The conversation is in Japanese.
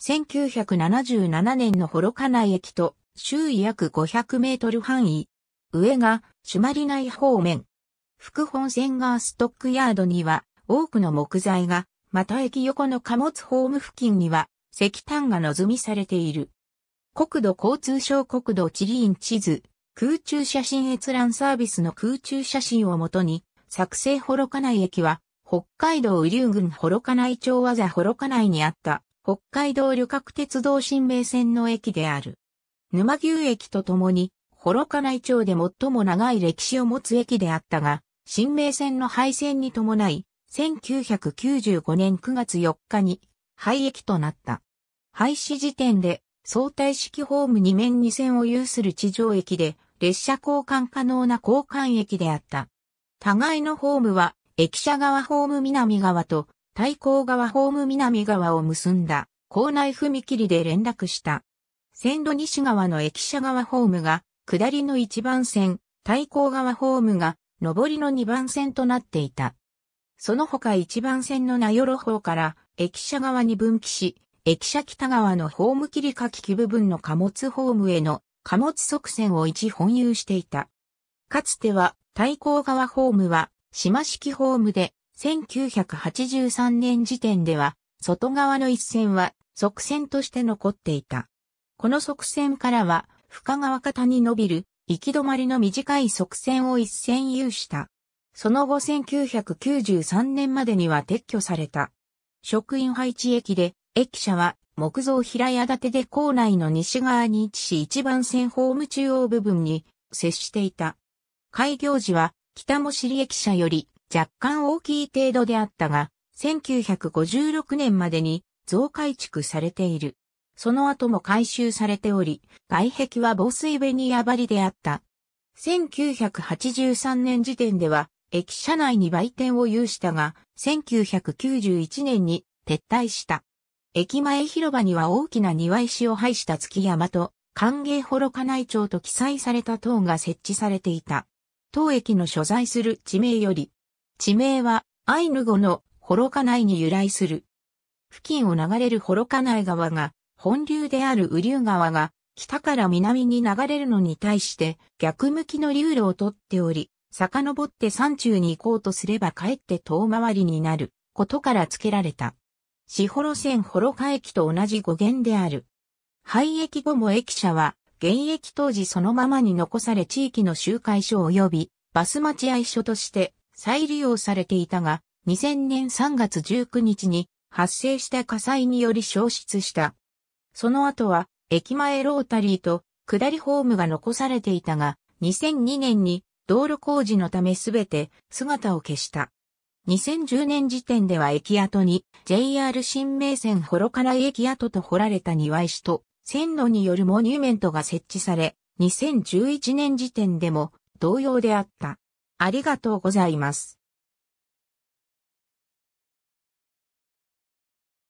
1977年の幌加内駅と周囲約500メートル範囲。上が朱鞠内方面。副本線がストックヤードには多くの木材が、また駅横の貨物ホーム付近には石炭が望みされている。国土交通省国土地理院地図、空中写真閲覧サービスの空中写真をもとに、作成幌加内駅は、北海道雨竜郡幌加内町和座幌加内にあった北海道旅客鉄道新名線の駅である。沼牛駅とともに、幌加内町で最も長い歴史を持つ駅であったが、新名線の廃線に伴い、1995年9月4日に廃駅となった。廃止時点で相対式ホーム2面2線を有する地上駅で、列車交換可能な交換駅であった。互いのホームは、駅舎側ホーム南側と対向側ホーム南側を結んだ校内踏切で連絡した。線路西側の駅舎側ホームが下りの1番線、対向側ホームが上りの2番線となっていた。その他1番線の名寄方から駅舎側に分岐し、駅舎北側のホーム切り書き機部分の貨物ホームへの貨物側線を一本有していた。かつては対向側ホームは島式ホームで1983年時点では、外側の一線は側線として残っていた。この側線からは、深川方に伸びる、行き止まりの短い側線を一線有した。その後1993年までには撤去された。職員配置駅で、駅舎は木造平屋建てで構内の西側に位置し一番線ホーム中央部分に接していた。開業時は北も尻駅舎より若干大きい程度であったが、1956年までに増改築されている。その後も改修されており、外壁は防水ベニヤ張りであった。1983年時点では、駅舎内に売店を有したが、1991年に撤退した。駅前広場には大きな庭石を配した月山と、歓迎幌加内町と記載された塔が設置されていた。当駅の所在する地名より、地名はアイヌ語のホロカナイに由来する。付近を流れるホロカナイ川が本流であるュ竜川が北から南に流れるのに対して逆向きの流路をとっており、遡って山中に行こうとすればかえって遠回りになることから付けられた。四ホロ線ホロカ駅と同じ語源である。廃駅後も駅舎は現役当時そのままに残され地域の集会所及びバス待合所として再利用されていたが、2000年3月19日に発生した火災により消失した。その後は、駅前ロータリーと下りホームが残されていたが、2002年に道路工事のためすべて姿を消した。2010年時点では駅跡に JR 新名線幌から駅跡と掘られた庭石と線路によるモニュメントが設置され、2011年時点でも同様であった。ありがとうございます。